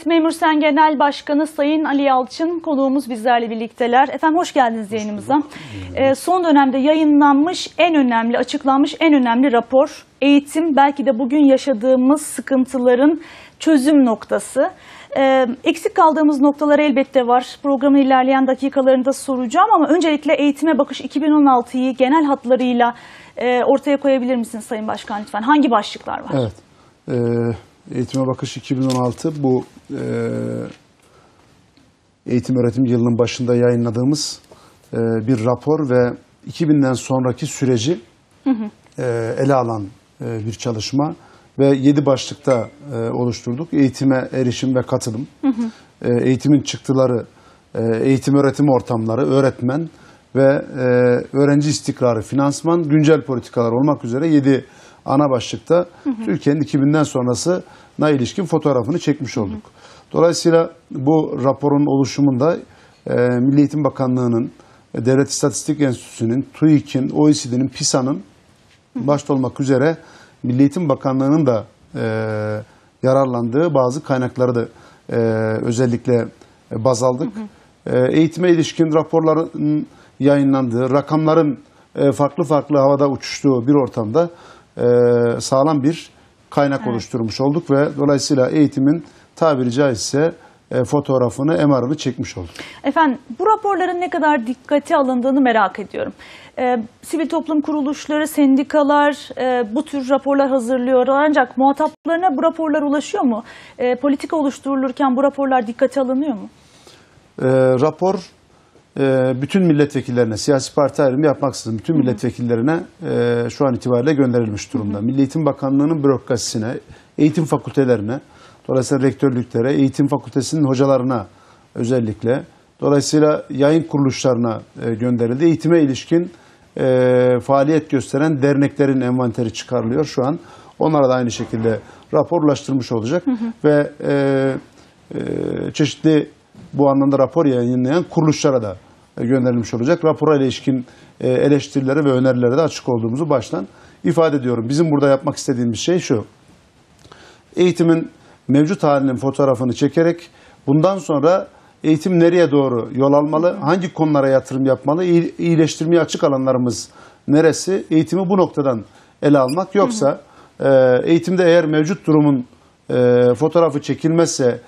Devlet Memur Sen Genel Başkanı Sayın Ali Yalçın konuğumuz bizlerle birlikteler. Efendim hoş geldiniz yayınımıza. Hoş ee, son dönemde yayınlanmış en önemli, açıklanmış en önemli rapor eğitim belki de bugün yaşadığımız sıkıntıların çözüm noktası. Ee, eksik kaldığımız noktalar elbette var. Programın ilerleyen dakikalarında soracağım ama öncelikle eğitime bakış 2016'yı genel hatlarıyla e, ortaya koyabilir misiniz Sayın Başkan lütfen? Hangi başlıklar var? Evet. Ee Eğitime Bakış 2016 bu e, eğitim öğretim yılının başında yayınladığımız e, bir rapor ve 2000'den sonraki süreci hı hı. E, ele alan e, bir çalışma ve 7 başlıkta e, oluşturduk. Eğitime erişim ve katılım, hı hı. E, eğitimin çıktıları, e, eğitim öğretim ortamları, öğretmen ve e, öğrenci istikrarı, finansman, güncel politikalar olmak üzere 7 başlıkta ana başlıkta Türkiye'nin 2000'den sonrasına ilişkin fotoğrafını çekmiş olduk. Hı hı. Dolayısıyla bu raporun oluşumunda e, Milli Eğitim Bakanlığı'nın, e, Devlet İstatistik Enstitüsü'nün, TÜİK'in, OECD'nin, PISA'nın başta olmak üzere Milli Eğitim Bakanlığı'nın da e, yararlandığı bazı kaynakları da e, özellikle e, baz aldık. Hı hı. E, eğitime ilişkin raporların yayınlandığı, rakamların e, farklı farklı havada uçuştuğu bir ortamda e, sağlam bir kaynak evet. oluşturmuş olduk ve dolayısıyla eğitimin tabiri caizse e, fotoğrafını, MR'ını çekmiş olduk. Efendim bu raporların ne kadar dikkate alındığını merak ediyorum. E, sivil toplum kuruluşları, sendikalar e, bu tür raporlar hazırlıyor ancak muhataplarına bu raporlar ulaşıyor mu? E, politika oluşturulurken bu raporlar dikkate alınıyor mu? E, rapor ee, bütün milletvekillerine, siyasi parti ayrımı yapmaksızın bütün milletvekillerine e, şu an itibariyle gönderilmiş durumda. Milli Eğitim Bakanlığı'nın bürokrasisine, eğitim fakültelerine, dolayısıyla rektörlüklere, eğitim fakültesinin hocalarına özellikle, dolayısıyla yayın kuruluşlarına e, gönderildi. Eğitime ilişkin e, faaliyet gösteren derneklerin envanteri çıkarılıyor şu an. Onlara da aynı şekilde raporlaştırmış olacak ve çeşitli bu anlamda rapor yayınlayan kuruluşlara da e, gönderilmiş olacak. Rapora ilişkin e, eleştirilere ve önerilere de açık olduğumuzu baştan ifade ediyorum. Bizim burada yapmak istediğimiz şey şu. Eğitimin mevcut halinin fotoğrafını çekerek bundan sonra eğitim nereye doğru yol almalı, hangi konulara yatırım yapmalı, iyileştirmeye açık alanlarımız neresi, eğitimi bu noktadan ele almak. Yoksa e, eğitimde eğer mevcut durumun fotoğrafı çekilmezse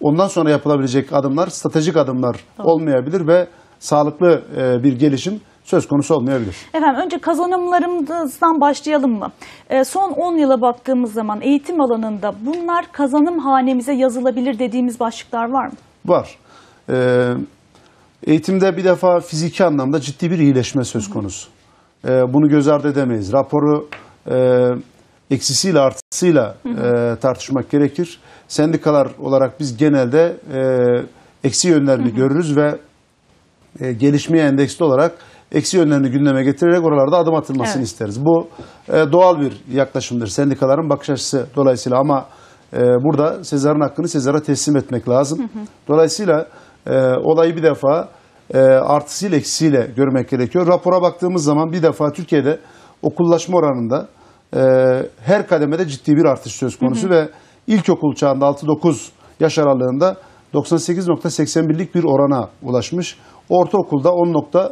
ondan sonra yapılabilecek adımlar stratejik adımlar Doğru. olmayabilir ve sağlıklı e, bir gelişim söz konusu olmayabilir. Efendim önce kazanımlarımızdan başlayalım mı? E, son 10 yıla baktığımız zaman eğitim alanında bunlar kazanım hanemize yazılabilir dediğimiz başlıklar var mı? Var. E, eğitimde bir defa fiziki anlamda ciddi bir iyileşme söz konusu. bunu göz ardı edemeyiz. Raporu eksisiyle artısıyla e, tartışmak gerekir. Sendikalar olarak biz genelde e, eksi yönlerini hı hı. görürüz ve e, gelişmeye endeksli olarak eksi yönlerini gündeme getirerek oralarda adım atılmasını evet. isteriz. Bu e, doğal bir yaklaşımdır sendikaların bakış açısı dolayısıyla ama e, burada Sezar'ın hakkını Sezar'a teslim etmek lazım. Hı hı. Dolayısıyla e, olayı bir defa e, artısıyla eksisiyle görmek gerekiyor. Rapora baktığımız zaman bir defa Türkiye'de okullaşma oranında ee, her kademede ciddi bir artış söz konusu hı hı. ve ilkokul çağında 6-9 yaş aralığında 98.81'lik bir orana ulaşmış. Ortaokulda 10. 10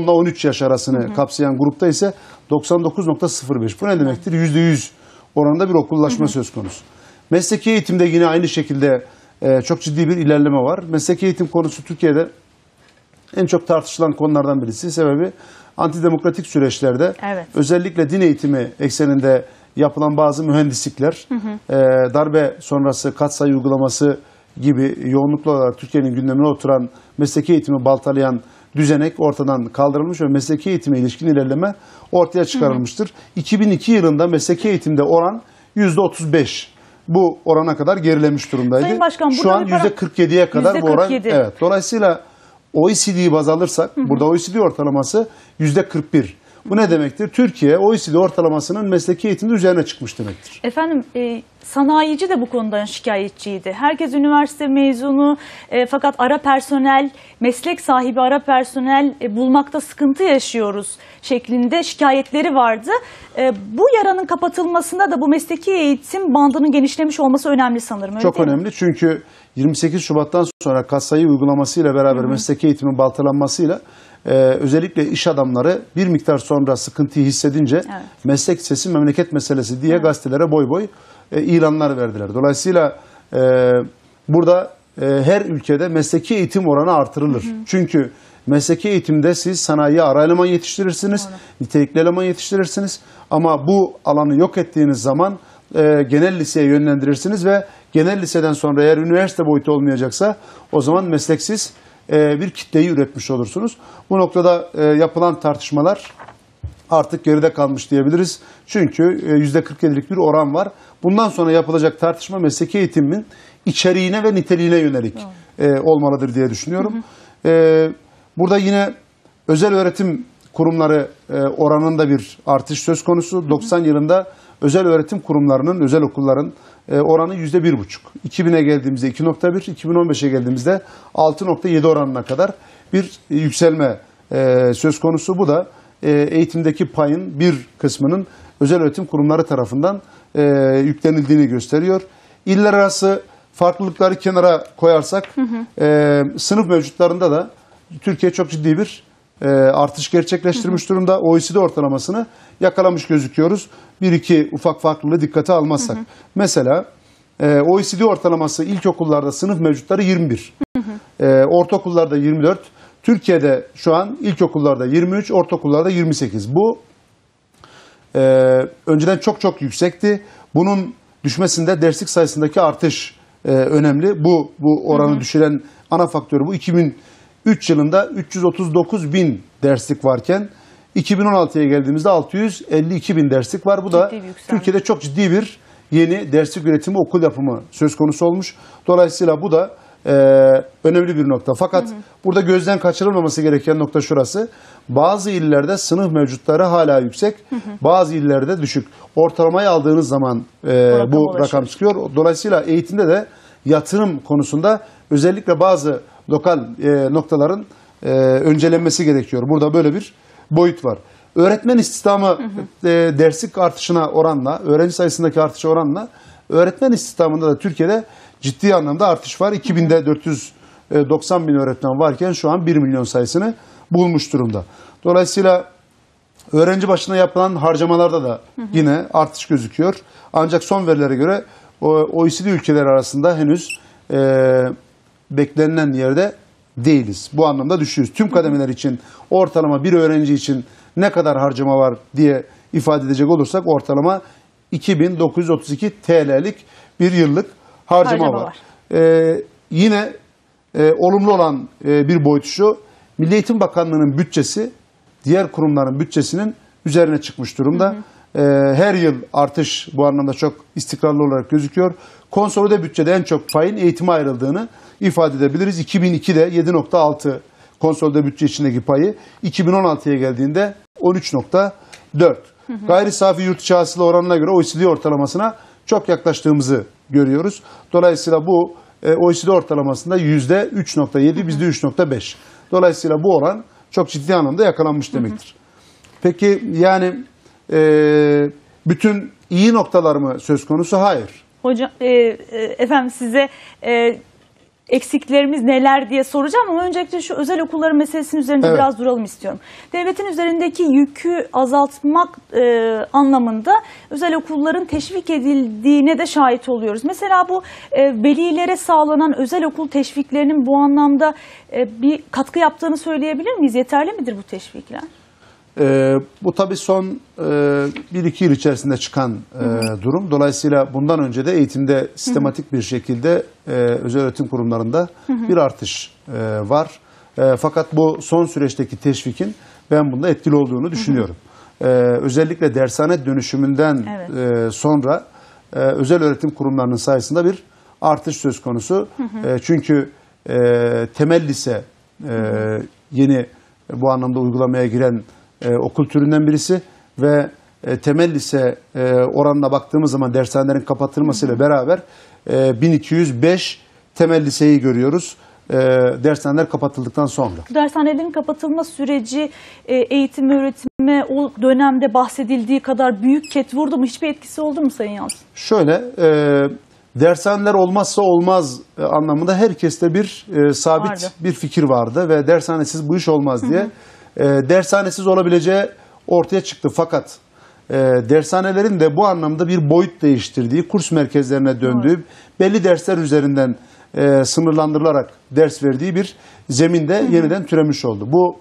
ile 13 yaş arasını hı hı. kapsayan grupta ise 99.05. Bu ne demektir? %100 oranında bir okullaşma hı hı. söz konusu. Mesleki eğitimde yine aynı şekilde e, çok ciddi bir ilerleme var. Mesleki eğitim konusu Türkiye'de en çok tartışılan konulardan birisi. Sebebi antidemokratik süreçlerde evet. özellikle din eğitimi ekseninde yapılan bazı mühendislikler, hı hı. E, darbe sonrası katsayı uygulaması gibi yoğunluklu olarak Türkiye'nin gündemine oturan mesleki eğitimi baltalayan düzenek ortadan kaldırılmış ve mesleki eğitime ilişkin ilerleme ortaya çıkarılmıştır. Hı hı. 2002 yılında mesleki eğitimde oran %35 bu orana kadar gerilemiş durumdaydı. Sayın Başkan, Şu an %47'ye kadar %47. bu oran. Evet. Dolayısıyla OECD'yi baz alırsak, burada OECD ortalaması yüzde 41. Bu ne demektir? Türkiye OECD ortalamasının mesleki eğitimde üzerine çıkmış demektir. Efendim e, sanayici de bu konudan şikayetçiydi. Herkes üniversite mezunu e, fakat ara personel, meslek sahibi ara personel e, bulmakta sıkıntı yaşıyoruz şeklinde şikayetleri vardı. E, bu yaranın kapatılmasında da bu mesleki eğitim bandının genişlemiş olması önemli sanırım. Öyle Çok önemli çünkü 28 Şubat'tan sonra kasayı uygulamasıyla beraber hı hı. mesleki eğitimin baltalanmasıyla e, özellikle iş adamları bir miktar sonra sıkıntıyı hissedince evet. meslek sesi memleket meselesi diye hı. gazetelere boy boy e, ilanlar verdiler. Dolayısıyla e, burada e, her ülkede mesleki eğitim oranı artırılır. Hı hı. Çünkü mesleki eğitimde siz sanayiye ara eleman yetiştirirsiniz, Doğru. nitelikli eleman yetiştirirsiniz ama bu alanı yok ettiğiniz zaman e, genel liseye yönlendirirsiniz ve Genel liseden sonra eğer üniversite boyutu olmayacaksa o zaman mesleksiz e, bir kitleyi üretmiş olursunuz. Bu noktada e, yapılan tartışmalar artık geride kalmış diyebiliriz. Çünkü %47'lik e, bir oran var. Bundan sonra yapılacak tartışma mesleki eğitimin içeriğine ve niteliğine yönelik olmalıdır diye düşünüyorum. burada yine özel öğretim kurumları e, oranında bir artış söz konusu. 90 yılında özel öğretim kurumlarının, özel okulların e, oranı %1,5. 2000'e geldiğimizde 2,1, 2015'e geldiğimizde 6,7 oranına kadar bir e, yükselme e, söz konusu. Bu da eğitimdeki payın bir kısmının özel öğretim kurumları tarafından yüklenildiğini gösteriyor. İller arası farklılıkları kenara koyarsak hı hı. sınıf mevcutlarında da Türkiye çok ciddi bir e, artış gerçekleştirmiş durumda. OECD ortalamasını yakalamış gözüküyoruz. Bir iki ufak farklılığı dikkate almazsak. Mesela e, OECD ortalaması ilkokullarda sınıf mevcutları 21. E, ortaokullarda 24. Türkiye'de şu an ilkokullarda 23, ortaokullarda 28. Bu e, önceden çok çok yüksekti. Bunun düşmesinde derslik sayısındaki artış e, önemli. Bu bu oranı hı hı. düşüren ana faktörü bu. 2000 3 yılında 339 bin derslik varken 2016'ya geldiğimizde 652 bin derslik var. Bu ciddi da Türkiye'de çok ciddi bir yeni derslik üretimi, okul yapımı söz konusu olmuş. Dolayısıyla bu da e, önemli bir nokta. Fakat hı hı. burada gözden kaçırılmaması gereken nokta şurası. Bazı illerde sınıf mevcutları hala yüksek, hı hı. bazı illerde düşük. Ortalamayı aldığınız zaman e, bu, bu rakam çıkıyor. Dolayısıyla eğitimde de yatırım konusunda özellikle bazı lokal e, noktaların e, öncelenmesi gerekiyor. Burada böyle bir boyut var. Öğretmen istihdamı hı hı. E, derslik artışına oranla, öğrenci sayısındaki artışa oranla öğretmen istihdamında da Türkiye'de ciddi anlamda artış var. 2000'de 490 bin öğretmen varken şu an 1 milyon sayısını bulmuş durumda. Dolayısıyla öğrenci başına yapılan harcamalarda da yine artış gözüküyor. Ancak son verilere göre OECD ülkeleri arasında henüz e, beklenilen yerde değiliz. Bu anlamda düşüyoruz. Tüm kademeler için ortalama bir öğrenci için ne kadar harcama var diye ifade edecek olursak ortalama 2932 TL'lik bir yıllık harcama, harcama var. var. Ee, yine e, olumlu olan e, bir boyutu şu. Milli Eğitim Bakanlığı'nın bütçesi diğer kurumların bütçesinin üzerine çıkmış durumda. Hı hı. Ee, her yıl artış bu anlamda çok istikrarlı olarak gözüküyor. Konsolide bütçede en çok payın eğitime ayrıldığını ifade edebiliriz. 2002'de 7.6 konsolide bütçe içindeki payı 2016'ya geldiğinde 13.4. Gayri safi yurt içi hasıla oranına göre OECD ortalamasına çok yaklaştığımızı görüyoruz. Dolayısıyla bu e, OECD ortalamasında %3.7 bizde 3.5. Dolayısıyla bu oran çok ciddi anlamda yakalanmış demektir. Peki yani e, bütün iyi noktalar mı söz konusu? Hayır. Hocam e, e, efendim size e, eksiklerimiz neler diye soracağım ama öncelikle şu özel okulların meselesinin üzerinde evet. biraz duralım istiyorum. Devletin üzerindeki yükü azaltmak e, anlamında özel okulların teşvik edildiğine de şahit oluyoruz. Mesela bu e, velilere sağlanan özel okul teşviklerinin bu anlamda e, bir katkı yaptığını söyleyebilir miyiz? Yeterli midir bu teşvikler? E, bu tabii son e, iki yıl içerisinde çıkan e, durum. Dolayısıyla bundan önce de eğitimde sistematik bir şekilde e, özel öğretim kurumlarında bir artış e, var. E, fakat bu son süreçteki teşvikin ben bunda etkili olduğunu düşünüyorum. E, özellikle dershane dönüşümünden evet. e, sonra e, özel öğretim kurumlarının sayısında bir artış söz konusu. E, çünkü e, temel lise e, yeni bu anlamda uygulamaya giren e, okul türünden birisi ve e, temel lise e, oranına baktığımız zaman dershanelerin kapatılmasıyla beraber e, 1205 temel liseyi görüyoruz e, dershaneler kapatıldıktan sonra. Dershanelerin kapatılma süreci e, eğitim öğretime o dönemde bahsedildiği kadar büyük ket vurdu mu? Hiçbir etkisi oldu mu Sayın Yalçın? Şöyle e, dershaneler olmazsa olmaz e, anlamında herkeste bir e, sabit vardı. bir fikir vardı ve dershanesiz bu iş olmaz diye. Hı hı e, dershanesiz olabileceği ortaya çıktı. Fakat e, dershanelerin de bu anlamda bir boyut değiştirdiği, kurs merkezlerine döndüğü, evet. belli dersler üzerinden e, sınırlandırılarak ders verdiği bir zeminde hı hı. yeniden türemiş oldu. Bu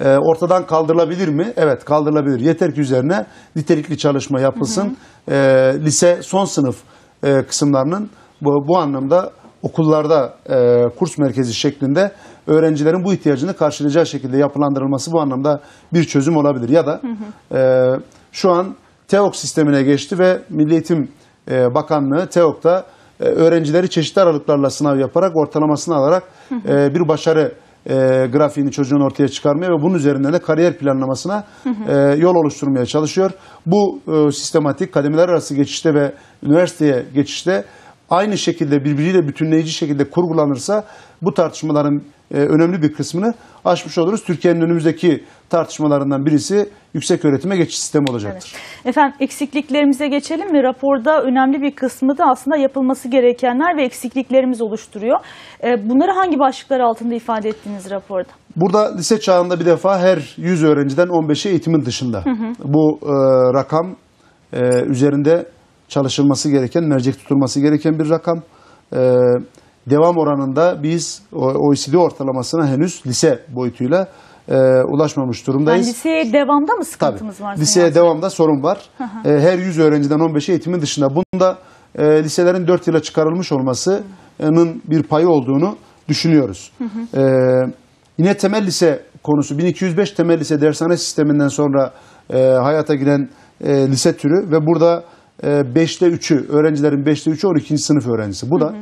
e, ortadan kaldırılabilir mi? Evet kaldırılabilir. Yeter ki üzerine nitelikli çalışma yapılsın. E, lise son sınıf e, kısımlarının bu, bu anlamda okullarda e, kurs merkezi şeklinde öğrencilerin bu ihtiyacını karşılayacağı şekilde yapılandırılması bu anlamda bir çözüm olabilir. Ya da E, şu an TEOK sistemine geçti ve Milli Eğitim e, Bakanlığı TEOK'ta e, öğrencileri çeşitli aralıklarla sınav yaparak ortalamasını alarak E, bir başarı e, grafiğini çocuğun ortaya çıkarmaya ve bunun üzerinden de kariyer planlamasına E, yol oluşturmaya çalışıyor. Bu e, sistematik kademeler arası geçişte ve üniversiteye geçişte aynı şekilde birbiriyle bütünleyici şekilde kurgulanırsa bu tartışmaların e, önemli bir kısmını aşmış oluruz. Türkiye'nin önümüzdeki tartışmalarından birisi yüksek öğretime geçiş sistemi olacaktır. Evet. Efendim eksikliklerimize geçelim mi? Raporda önemli bir kısmı da aslında yapılması gerekenler ve eksikliklerimiz oluşturuyor. E, bunları hangi başlıklar altında ifade ettiniz raporda? Burada lise çağında bir defa her 100 öğrenciden 15'i eğitimin dışında. Hı hı. Bu e, rakam e, üzerinde çalışılması gereken, mercek tutulması gereken bir rakam. E, devam oranında biz OECD ortalamasına henüz lise boyutuyla e, ulaşmamış durumdayız. Yani liseye devamda mı sıkıntımız Tabii, var? Liseye yazdım? devamda sorun var. e, her 100 öğrenciden 15'i eğitimin dışında. Bunda e, liselerin 4 yıla çıkarılmış olmasının bir payı olduğunu düşünüyoruz. e, yine temel lise konusu 1205 temel lise dershane sisteminden sonra e, hayata giren e, lise türü ve burada 5'te ee, 3'ü, öğrencilerin 5'te 3'ü 12. sınıf öğrencisi. Bu da hı hı.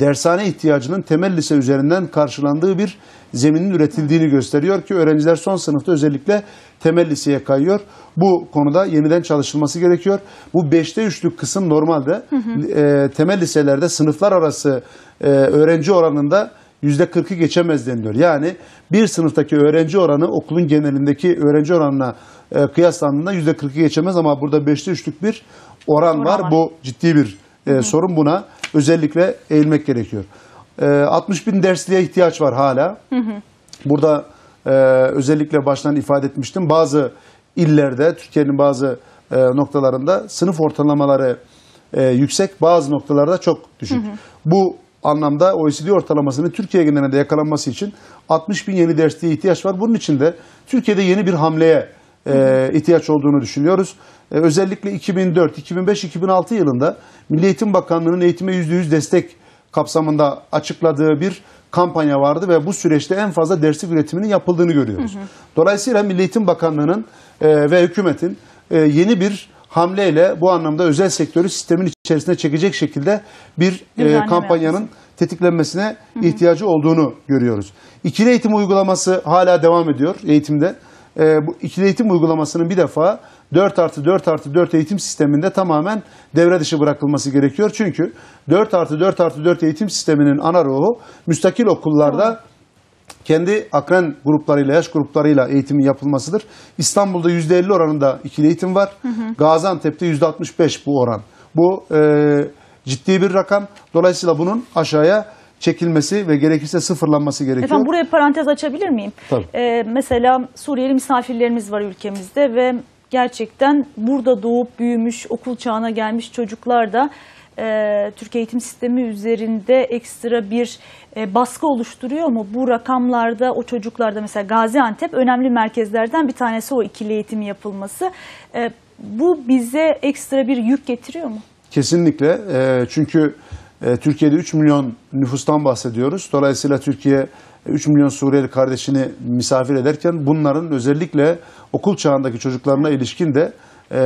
dershane ihtiyacının temel lise üzerinden karşılandığı bir zeminin üretildiğini gösteriyor ki öğrenciler son sınıfta özellikle temel liseye kayıyor. Bu konuda yeniden çalışılması gerekiyor. Bu 5'te 3'lük kısım normalde hı hı. E, temel liselerde sınıflar arası e, öğrenci oranında %40'ı geçemez deniliyor. Yani bir sınıftaki öğrenci oranı okulun genelindeki öğrenci oranına e, kıyaslandığında %40'ı geçemez ama burada 5'te 3'lük bir oran var. var. Bu ciddi bir e, sorun. Buna özellikle eğilmek gerekiyor. E, 60 bin dersliğe ihtiyaç var hala. Burada e, özellikle baştan ifade etmiştim. Bazı illerde, Türkiye'nin bazı e, noktalarında sınıf ortalamaları e, yüksek, bazı noktalarda çok düşük. Bu anlamda OECD ortalamasının Türkiye genelinde yakalanması için 60 bin yeni dersliğe ihtiyaç var. Bunun için de Türkiye'de yeni bir hamleye e, ihtiyaç olduğunu düşünüyoruz. E, özellikle 2004, 2005, 2006 yılında Milli Eğitim Bakanlığı'nın eğitime yüzde yüz destek kapsamında açıkladığı bir kampanya vardı ve bu süreçte en fazla derslik üretiminin yapıldığını görüyoruz. Hı hı. Dolayısıyla Milli Eğitim Bakanlığı'nın e, ve hükümetin e, yeni bir hamleyle bu anlamda özel sektörü sistemin içerisine çekecek şekilde bir e, kampanyanın yapması. tetiklenmesine hı hı. ihtiyacı olduğunu görüyoruz. İkili eğitim uygulaması hala devam ediyor eğitimde e, bu ikili eğitim uygulamasının bir defa 4 artı 4 artı 4 eğitim sisteminde tamamen devre dışı bırakılması gerekiyor. Çünkü 4 artı 4 artı 4 eğitim sisteminin ana ruhu müstakil okullarda kendi akren gruplarıyla, yaş gruplarıyla eğitimin yapılmasıdır. İstanbul'da %50 oranında ikili eğitim var. Hı hı. Gaziantep'te %65 bu oran. Bu e, ciddi bir rakam. Dolayısıyla bunun aşağıya çekilmesi ve gerekirse sıfırlanması gerekiyor. Efendim buraya parantez açabilir miyim? Tabii. Ee, mesela Suriyeli misafirlerimiz var ülkemizde ve gerçekten burada doğup büyümüş, okul çağına gelmiş çocuklar da e, Türk eğitim sistemi üzerinde ekstra bir e, baskı oluşturuyor mu? Bu rakamlarda o çocuklarda mesela Gaziantep önemli merkezlerden bir tanesi o ikili eğitim yapılması. E, bu bize ekstra bir yük getiriyor mu? Kesinlikle e, çünkü e, Türkiye'de 3 milyon nüfustan bahsediyoruz. Dolayısıyla Türkiye 3 e, milyon Suriyeli kardeşini misafir ederken bunların özellikle okul çağındaki çocuklarına ilişkin de e,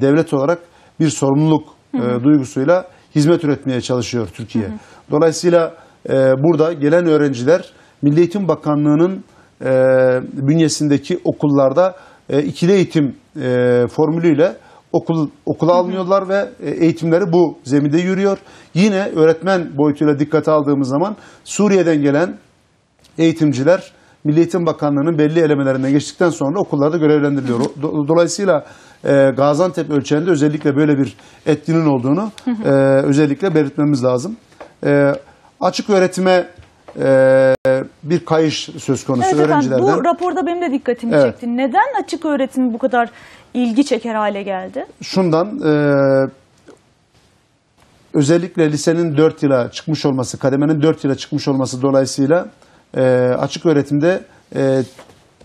devlet olarak bir sorumluluk e, duygusuyla hizmet üretmeye çalışıyor Türkiye. Hı hı. Dolayısıyla burada gelen öğrenciler Milli Eğitim Bakanlığı'nın bünyesindeki okullarda e, ikili eğitim e, formülüyle okul okula almıyorlar ve e, eğitimleri bu zeminde yürüyor. Yine öğretmen boyutuyla dikkate aldığımız zaman Suriye'den gelen eğitimciler Milli Eğitim Bakanlığı'nın belli elemelerinden geçtikten sonra okullarda görevlendiriliyor. Dolayısıyla e, Gaziantep ölçeğinde özellikle böyle bir etkinin olduğunu e, özellikle belirtmemiz lazım. E, açık öğretime e, bir kayış söz konusu evet, öğrencilerden. Efendim, bu raporda benim de dikkatimi evet. çekti. Neden açık öğretimi bu kadar ilgi çeker hale geldi? Şundan e, özellikle lisenin 4 yıla çıkmış olması, kademenin 4 yıla çıkmış olması dolayısıyla e, açık öğretimde e,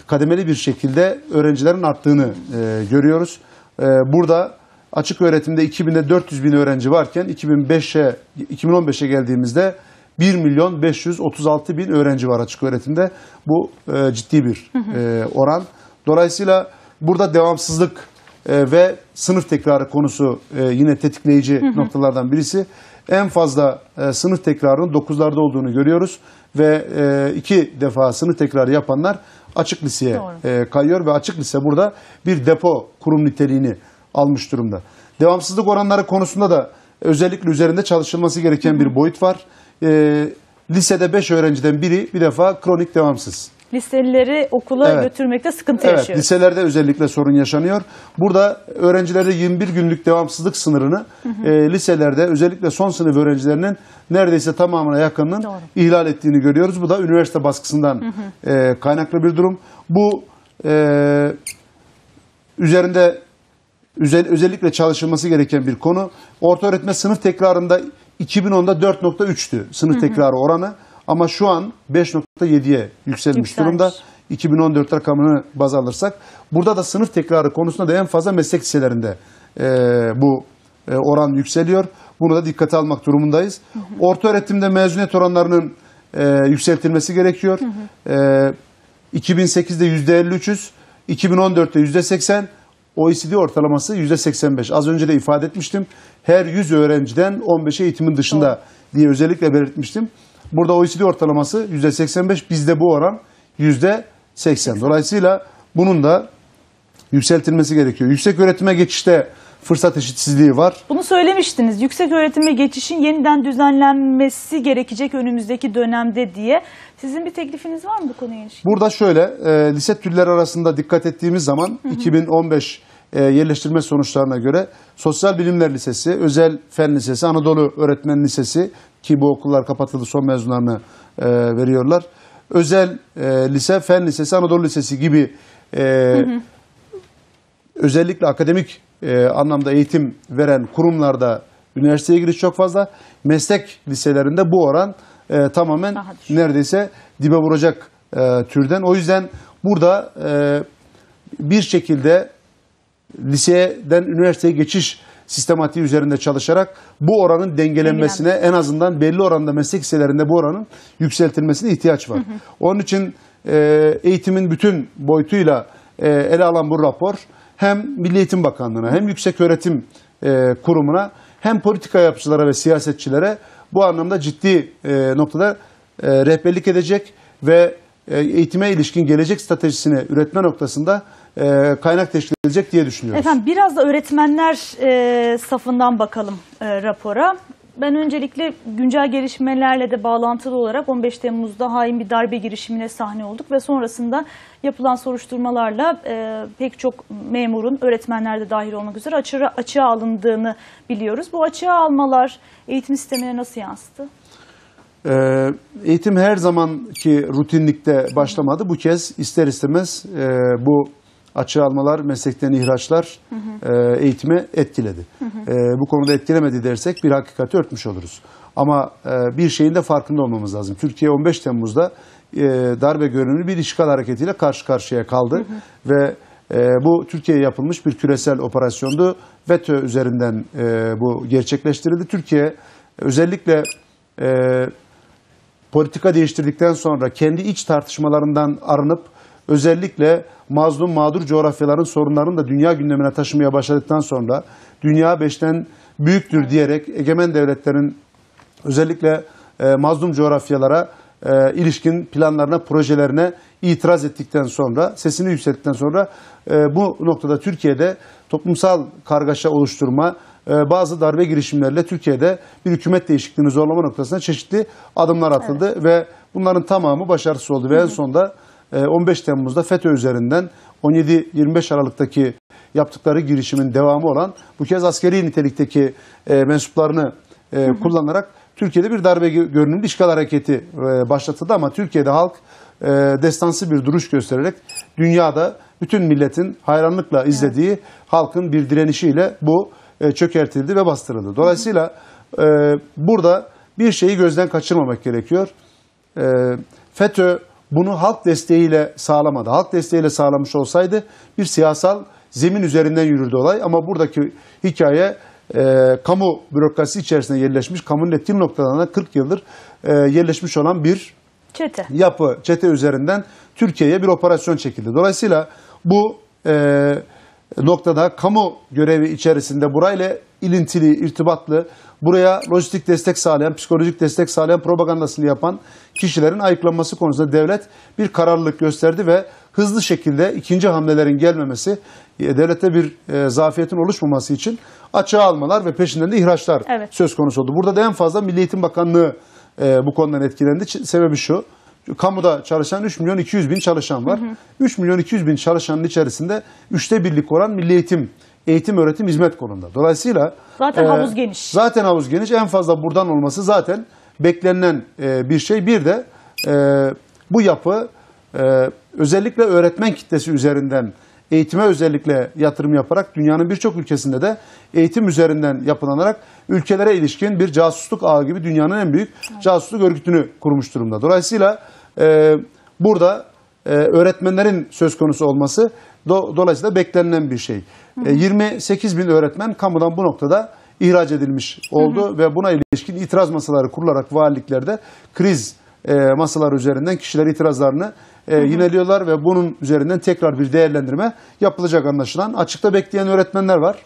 kademeli bir şekilde öğrencilerin arttığını e, görüyoruz. E, burada açık öğretimde 2000'de 400 bin öğrenci varken 2005'e 2015'e geldiğimizde 1 milyon 536 bin öğrenci var açık öğretimde. Bu e, ciddi bir e, oran. Dolayısıyla Burada devamsızlık e, ve sınıf tekrarı konusu e, yine tetikleyici hı hı. noktalardan birisi. En fazla e, sınıf tekrarının 9'larda olduğunu görüyoruz ve e, iki defa sınıf tekrarı yapanlar açık liseye e, kayıyor ve açık lise burada bir depo kurum niteliğini almış durumda. Devamsızlık oranları konusunda da özellikle üzerinde çalışılması gereken hı hı. bir boyut var. E, lisede 5 öğrenciden biri bir defa kronik devamsız liselileri okula evet. götürmekte sıkıntı evet, yaşıyor. Liselerde özellikle sorun yaşanıyor. Burada öğrencilerde 21 günlük devamsızlık sınırını hı hı. E, liselerde özellikle son sınıf öğrencilerinin neredeyse tamamına yakınının Doğru. ihlal ettiğini görüyoruz. Bu da üniversite baskısından hı hı. E, kaynaklı bir durum. Bu e, üzerinde özellikle çalışılması gereken bir konu. Orta öğretme sınıf tekrarında 2010'da 4.3'tü sınıf hı hı. tekrarı oranı. Ama şu an 5.7'ye yükselmiş Yükselmiş. durumda. 2014 rakamını baz alırsak. Burada da sınıf tekrarı konusunda da en fazla meslek liselerinde e, bu e, oran yükseliyor. Bunu da dikkate almak durumundayız. Orta öğretimde mezuniyet oranlarının e, yükseltilmesi gerekiyor. E, 2008'de %53'üz, 2014'te %80, OECD ortalaması %85. Az önce de ifade etmiştim. Her 100 öğrenciden 15'e eğitimin dışında diye özellikle belirtmiştim. Burada OECD ortalaması %85, bizde bu oran %80. Dolayısıyla bunun da yükseltilmesi gerekiyor. Yüksek öğretime geçişte fırsat eşitsizliği var. Bunu söylemiştiniz. Yüksek öğretime geçişin yeniden düzenlenmesi gerekecek önümüzdeki dönemde diye. Sizin bir teklifiniz var mı bu konuya ilişkin? Burada şöyle, e, lise türleri arasında dikkat ettiğimiz zaman 2015 e, yerleştirme sonuçlarına göre Sosyal Bilimler Lisesi, Özel Fen Lisesi, Anadolu Öğretmen Lisesi ki bu okullar kapatıldı son mezunlarını e, veriyorlar. Özel e, lise, fen lisesi, Anadolu lisesi gibi e, hı hı. özellikle akademik e, anlamda eğitim veren kurumlarda üniversiteye giriş çok fazla. Meslek liselerinde bu oran e, tamamen neredeyse dibe vuracak e, türden. O yüzden burada e, bir şekilde liseden üniversiteye geçiş sistematiği üzerinde çalışarak bu oranın dengelenmesine en azından belli oranda meslek hisselerinde bu oranın yükseltilmesine ihtiyaç var. Onun için e, eğitimin bütün boyutuyla e, ele alan bu rapor hem Milli Eğitim Bakanlığı'na hem Yüksek Öğretim e, Kurumu'na hem politika yapıcılara ve siyasetçilere bu anlamda ciddi noktada rehberlik edecek ve e, eğitime ilişkin gelecek stratejisini üretme noktasında e, kaynak teşkil edecek diye düşünüyoruz. Efendim biraz da öğretmenler e, safından bakalım rapora. Ben öncelikle güncel gelişmelerle de bağlantılı olarak 15 Temmuz'da hain bir darbe girişimine sahne olduk ve sonrasında yapılan soruşturmalarla e, pek çok memurun, öğretmenler de dahil olmak üzere açığa, açığa alındığını biliyoruz. Bu açığa almalar eğitim sistemine nasıl yansıdı? Ee, eğitim her zamanki rutinlikte başlamadı. Bu kez ister istemez e, bu açığa almalar, meslekten ihraçlar hı hı. E, eğitime etkiledi. Hı hı. E, bu konuda etkilemedi dersek bir hakikati örtmüş oluruz. Ama e, bir şeyin de farkında olmamız lazım. Türkiye 15 Temmuz'da e, darbe görünümlü bir işgal hareketiyle karşı karşıya kaldı. Hı hı. Ve e, bu Türkiye'ye yapılmış bir küresel operasyondu. FETÖ üzerinden e, bu gerçekleştirildi. Türkiye özellikle... E, politika değiştirdikten sonra kendi iç tartışmalarından arınıp özellikle mazlum mağdur coğrafyaların sorunlarını da dünya gündemine taşımaya başladıktan sonra dünya beşten büyüktür diyerek egemen devletlerin özellikle e, mazlum coğrafyalara e, ilişkin planlarına, projelerine itiraz ettikten sonra, sesini yükselttikten sonra e, bu noktada Türkiye'de toplumsal kargaşa oluşturma, ee, bazı darbe girişimlerle Türkiye'de bir hükümet değişikliğini zorlama noktasına çeşitli adımlar atıldı evet. ve bunların tamamı başarısız oldu ve en sonunda 15 e, Temmuz'da FETÖ üzerinden 17-25 Aralık'taki yaptıkları girişimin devamı olan bu kez askeri nitelikteki e, mensuplarını e, kullanarak Türkiye'de bir darbe görünümlü işgal hareketi başlatıldı ama Türkiye'de halk destansı bir duruş göstererek dünyada bütün milletin hayranlıkla izlediği halkın bir direnişiyle bu e, çökertildi ve bastırıldı. Dolayısıyla e, burada bir şeyi gözden kaçırmamak gerekiyor. E, FETÖ bunu halk desteğiyle sağlamadı. Halk desteğiyle sağlamış olsaydı bir siyasal zemin üzerinden yürürdü olay. Ama buradaki hikaye e, kamu bürokrasisi içerisinde yerleşmiş, kamunun ettiği noktalarına 40 yıldır e, yerleşmiş olan bir çete. yapı, çete üzerinden Türkiye'ye bir operasyon çekildi. Dolayısıyla bu e, noktada kamu görevi içerisinde burayla ilintili, irtibatlı, buraya lojistik destek sağlayan, psikolojik destek sağlayan, propagandasını yapan kişilerin ayıklanması konusunda devlet bir kararlılık gösterdi ve hızlı şekilde ikinci hamlelerin gelmemesi, e, devlette bir e, zafiyetin oluşmaması için açığa almalar ve peşinden de ihraçlar evet. söz konusu oldu. Burada da en fazla Milli Eğitim Bakanlığı e, bu konudan etkilendi. Sebebi şu, Kamuda çalışan 3 milyon 200 bin çalışan var. Hı hı. 3 milyon 200 bin çalışanın içerisinde üçte birlik olan milli eğitim, eğitim, öğretim, hizmet konumda. Dolayısıyla zaten e, havuz geniş. Zaten havuz geniş. En fazla buradan olması zaten beklenen e, bir şey. Bir de e, bu yapı e, özellikle öğretmen kitlesi üzerinden eğitime özellikle yatırım yaparak dünyanın birçok ülkesinde de eğitim üzerinden yapılanarak ülkelere ilişkin bir casusluk ağı gibi dünyanın en büyük evet. casusluk örgütünü kurmuş durumda. Dolayısıyla e, burada e, öğretmenlerin söz konusu olması do, dolayısıyla beklenilen bir şey. E, ee, 28 bin öğretmen kamudan bu noktada ihraç edilmiş oldu hı hı. ve buna ilişkin itiraz masaları kurularak valiliklerde kriz e, masalar üzerinden kişiler itirazlarını e, yineliyorlar ve bunun üzerinden tekrar bir değerlendirme yapılacak anlaşılan. Açıkta bekleyen öğretmenler var.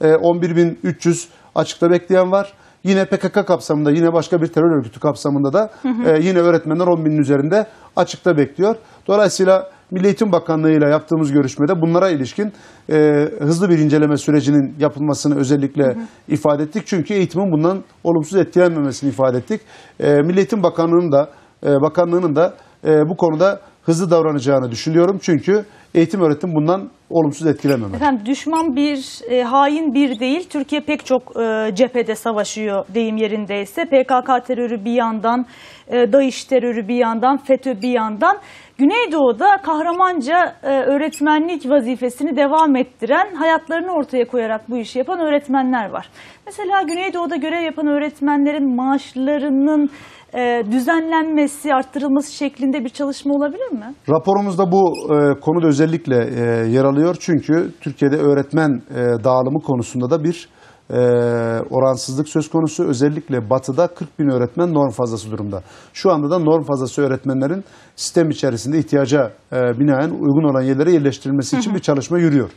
E, 11.300 açıkta bekleyen var. Yine PKK kapsamında, yine başka bir terör örgütü kapsamında da hı hı. E, yine öğretmenler 10 binin üzerinde açıkta bekliyor. Dolayısıyla Milli Eğitim Bakanlığı ile yaptığımız görüşmede bunlara ilişkin e, hızlı bir inceleme sürecinin yapılmasını özellikle hı hı. ifade ettik. Çünkü eğitimin bundan olumsuz etkilenmemesini ifade ettik. E, Milli Eğitim Bakanlığı'nın da, e, Bakanlığı'nın da e, bu konuda hızlı davranacağını düşünüyorum. Çünkü eğitim öğretim bundan olumsuz etkilememeli. Efendim düşman bir, e, hain bir değil. Türkiye pek çok e, cephede savaşıyor deyim yerindeyse. PKK terörü bir yandan, e, DAEŞ terörü bir yandan, FETÖ bir yandan. Güneydoğu'da kahramanca e, öğretmenlik vazifesini devam ettiren, hayatlarını ortaya koyarak bu işi yapan öğretmenler var. Mesela Güneydoğu'da görev yapan öğretmenlerin maaşlarının e, düzenlenmesi, arttırılması şeklinde bir çalışma olabilir mi? Raporumuzda bu e, konu özellikle e, yer alıyor. Çünkü Türkiye'de öğretmen e, dağılımı konusunda da bir e, oransızlık söz konusu. Özellikle batıda 40 bin öğretmen norm fazlası durumda. Şu anda da norm fazlası öğretmenlerin sistem içerisinde ihtiyaca e, binaen uygun olan yerlere yerleştirilmesi için bir çalışma yürüyor.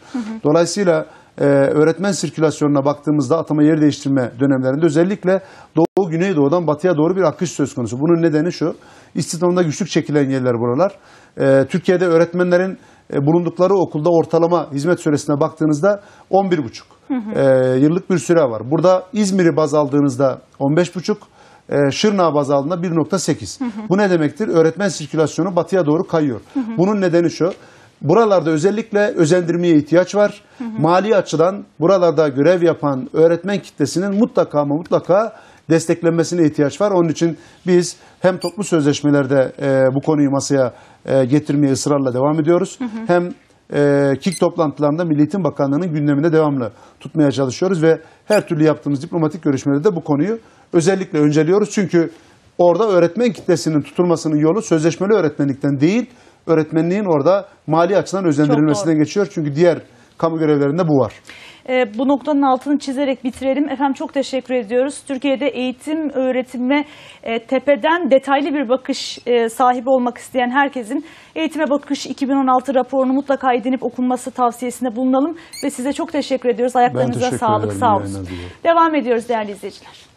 Dolayısıyla e, öğretmen sirkülasyonuna baktığımızda atama yer değiştirme dönemlerinde özellikle Doğu Güneydoğu'dan batıya doğru bir akış söz konusu. Bunun nedeni şu, istihdamda güçlük çekilen yerler buralar. E, Türkiye'de öğretmenlerin e, bulundukları okulda ortalama hizmet süresine baktığınızda 11,5 hı hı. E, yıllık bir süre var. Burada İzmir'i baz aldığınızda 15,5 e, Şırnağı baz aldığında 1.8. Bu ne demektir? Öğretmen sirkülasyonu batıya doğru kayıyor. Hı hı. Bunun nedeni şu. Buralarda özellikle özendirmeye ihtiyaç var. Hı hı. Mali açıdan buralarda görev yapan öğretmen kitlesinin mutlaka ama mutlaka desteklenmesine ihtiyaç var. Onun için biz hem toplu sözleşmelerde e, bu konuyu masaya e, getirmeye ısrarla devam ediyoruz. Hı hı. Hem e, KİK toplantılarında Milli Eğitim Bakanlığı'nın gündeminde devamlı tutmaya çalışıyoruz ve her türlü yaptığımız diplomatik görüşmelerde de bu konuyu özellikle önceliyoruz. Çünkü orada öğretmen kitlesinin tutulmasının yolu sözleşmeli öğretmenlikten değil, öğretmenliğin orada mali açıdan özendirilmesinden geçiyor. Çünkü diğer kamu görevlerinde bu var. E, bu noktanın altını çizerek bitirelim. Efendim çok teşekkür ediyoruz. Türkiye'de eğitim, öğretime e, tepeden detaylı bir bakış e, sahibi olmak isteyen herkesin Eğitime Bakış 2016 raporunu mutlaka edinip okunması tavsiyesinde bulunalım. Ve size çok teşekkür ediyoruz. Ayaklarınıza teşekkür sağlık, ederim, sağ olsun. Devam ediyoruz değerli izleyiciler.